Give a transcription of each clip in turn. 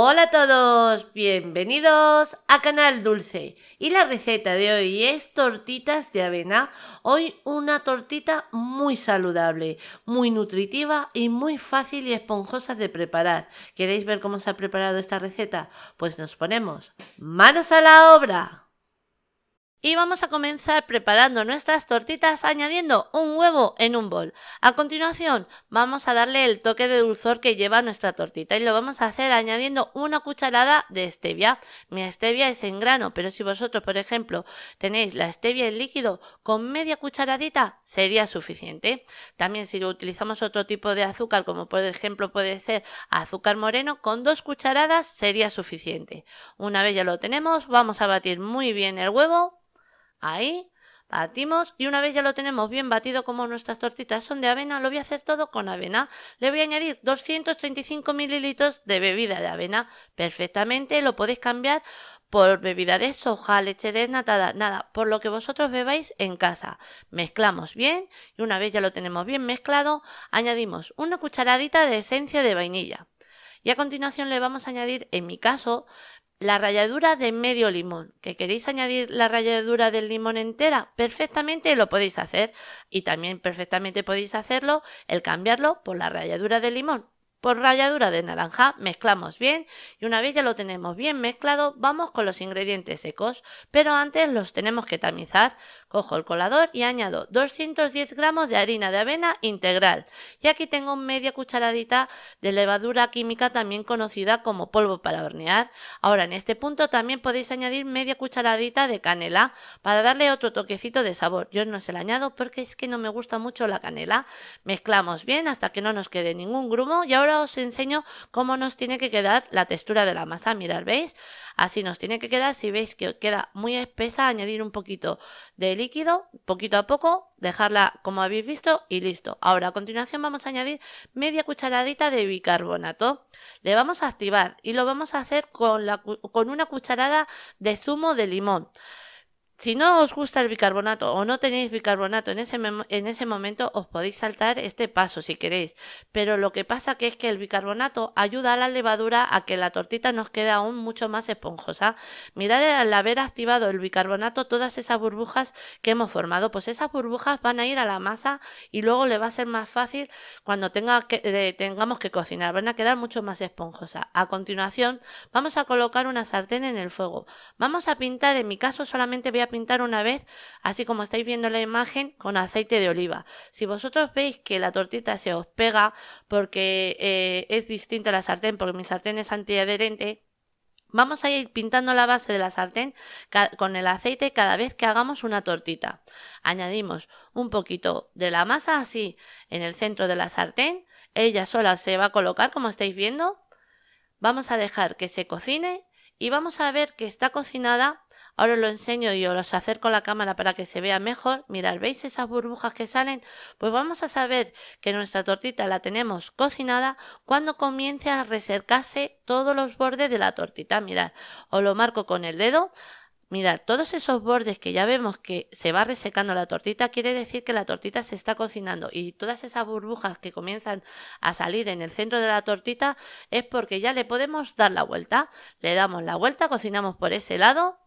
Hola a todos, bienvenidos a Canal Dulce y la receta de hoy es tortitas de avena. Hoy una tortita muy saludable, muy nutritiva y muy fácil y esponjosa de preparar. ¿Queréis ver cómo se ha preparado esta receta? Pues nos ponemos manos a la obra. Y vamos a comenzar preparando nuestras tortitas añadiendo un huevo en un bol. A continuación vamos a darle el toque de dulzor que lleva nuestra tortita y lo vamos a hacer añadiendo una cucharada de stevia. Mi stevia es en grano, pero si vosotros por ejemplo tenéis la stevia en líquido con media cucharadita sería suficiente. También si utilizamos otro tipo de azúcar como por ejemplo puede ser azúcar moreno con dos cucharadas sería suficiente. Una vez ya lo tenemos vamos a batir muy bien el huevo Ahí batimos y una vez ya lo tenemos bien batido como nuestras tortitas son de avena, lo voy a hacer todo con avena. Le voy a añadir 235 mililitros de bebida de avena. Perfectamente, lo podéis cambiar por bebida de soja, leche desnatada, nada, por lo que vosotros bebáis en casa. Mezclamos bien y una vez ya lo tenemos bien mezclado, añadimos una cucharadita de esencia de vainilla. Y a continuación le vamos a añadir, en mi caso, la ralladura de medio limón. ¿Que queréis añadir la ralladura del limón entera? Perfectamente lo podéis hacer y también perfectamente podéis hacerlo el cambiarlo por la ralladura de limón. Por ralladura de naranja mezclamos bien y una vez ya lo tenemos bien mezclado vamos con los ingredientes secos, pero antes los tenemos que tamizar Cojo el colador y añado 210 gramos de harina de avena integral. Y aquí tengo media cucharadita de levadura química también conocida como polvo para hornear. Ahora en este punto también podéis añadir media cucharadita de canela para darle otro toquecito de sabor. Yo no se la añado porque es que no me gusta mucho la canela. Mezclamos bien hasta que no nos quede ningún grumo y ahora os enseño cómo nos tiene que quedar la textura de la masa. Mirad, ¿veis? Así nos tiene que quedar. Si veis que queda muy espesa, añadir un poquito de líquido, poquito a poco, dejarla como habéis visto y listo. Ahora, a continuación vamos a añadir media cucharadita de bicarbonato. Le vamos a activar y lo vamos a hacer con, la, con una cucharada de zumo de limón si no os gusta el bicarbonato o no tenéis bicarbonato en ese, momento, os podéis saltar este paso si queréis. Pero lo que pasa que es que el bicarbonato ayuda a la levadura a que la tortita nos quede aún mucho más esponjosa. Mirad al haber activado el bicarbonato todas esas burbujas que hemos formado. Pues esas burbujas van a ir a la masa y luego le va a ser más fácil cuando que, eh, tengamos que cocinar. Van a quedar mucho más esponjosa A continuación, vamos a colocar una sartén en el fuego. Vamos a pintar, en mi caso solamente voy a pintar una vez, así como estáis viendo la imagen, con aceite de oliva. Si vosotros veis que la tortita se os pega porque eh, es distinta a la sartén, porque mi sartén es antiadherente, Vamos a ir pintando la base de la sartén con el aceite cada vez que hagamos una tortita. Añadimos un poquito de la masa así en el centro de la sartén. Ella sola se va a colocar como estáis viendo. Vamos a dejar que se cocine y vamos a ver que está cocinada Ahora os lo enseño y os acerco a la cámara para que se vea mejor. Mirad, ¿veis esas burbujas que salen? Pues vamos a saber que nuestra tortita la tenemos cocinada cuando comience a resecarse todos los bordes de la tortita. Mirad, os lo marco con el dedo. Mirad, todos esos bordes que ya vemos que se va resecando la tortita, quiere decir que la tortita se está cocinando y todas esas burbujas que comienzan a salir en el centro de la tortita es porque ya le podemos dar la vuelta. Le damos la vuelta, cocinamos por ese lado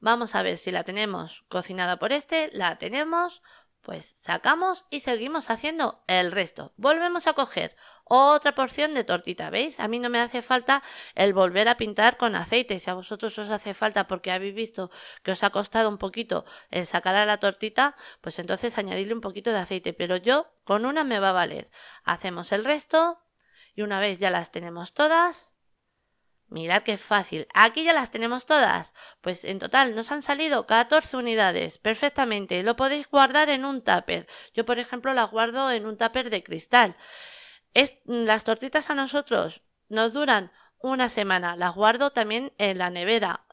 Vamos a ver si la tenemos cocinada por este, la tenemos, pues sacamos y seguimos haciendo el resto. Volvemos a coger otra porción de tortita, ¿veis? A mí no me hace falta el volver a pintar con aceite. Si a vosotros os hace falta porque habéis visto que os ha costado un poquito el sacar a la tortita, pues entonces añadirle un poquito de aceite. Pero yo con una me va a valer. Hacemos el resto y una vez ya las tenemos todas, Mirad qué fácil. Aquí ya las tenemos todas. Pues en total nos han salido 14 unidades. Perfectamente. Lo podéis guardar en un tupper. Yo, por ejemplo, las guardo en un tupper de cristal. Es, las tortitas a nosotros nos duran una semana. Las guardo también en la nevera.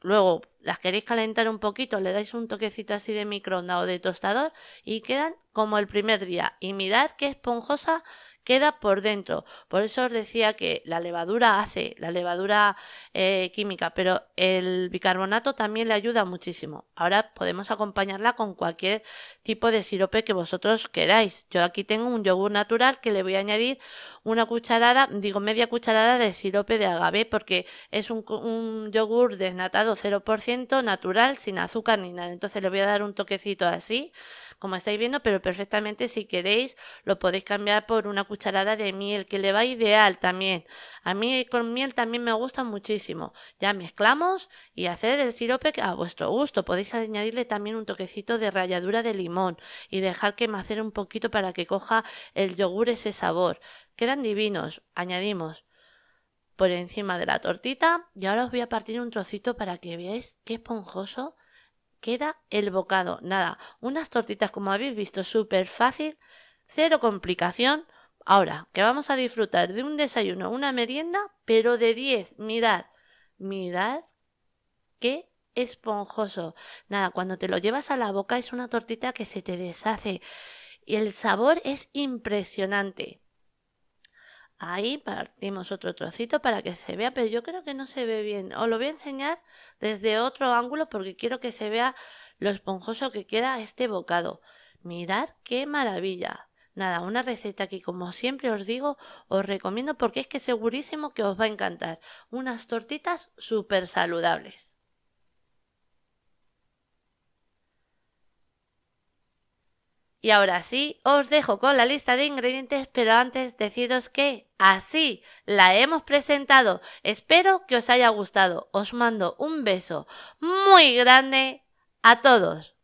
Luego las queréis calentar un poquito, le dais un toquecito así de microondas o de tostador y quedan como el primer día y mirar qué esponjosa queda por dentro. Por eso os decía que la levadura hace, la levadura eh, química, pero el bicarbonato también le ayuda muchísimo. Ahora podemos acompañarla con cualquier tipo de sirope que vosotros queráis. Yo aquí tengo un yogur natural que le voy a añadir una cucharada, digo media cucharada de sirope de agave porque es un, un yogur desnatado 0% natural sin azúcar ni nada. Entonces le voy a dar un toquecito así como estáis viendo, pero perfectamente si queréis lo podéis cambiar por una cucharada de miel, que le va ideal también. A mí con miel también me gusta muchísimo. Ya mezclamos y hacer el sirope a vuestro gusto. Podéis añadirle también un toquecito de ralladura de limón y dejar que macere un poquito para que coja el yogur ese sabor. Quedan divinos. Añadimos por encima de la tortita y ahora os voy a partir un trocito para que veáis qué esponjoso queda el bocado. Nada, unas tortitas como habéis visto, súper fácil, cero complicación. Ahora, que vamos a disfrutar de un desayuno, una merienda, pero de 10. Mirad, mirad qué esponjoso. Nada, cuando te lo llevas a la boca es una tortita que se te deshace y el sabor es impresionante. Ahí partimos otro trocito para que se vea, pero yo creo que no se ve bien. Os lo voy a enseñar desde otro ángulo porque quiero que se vea lo esponjoso que queda este bocado. Mirad qué maravilla. Nada, una receta que como siempre os digo, os recomiendo porque es que segurísimo que os va a encantar. Unas tortitas súper saludables. Y ahora sí, os dejo con la lista de ingredientes, pero antes deciros que así la hemos presentado. Espero que os haya gustado. Os mando un beso muy grande a todos.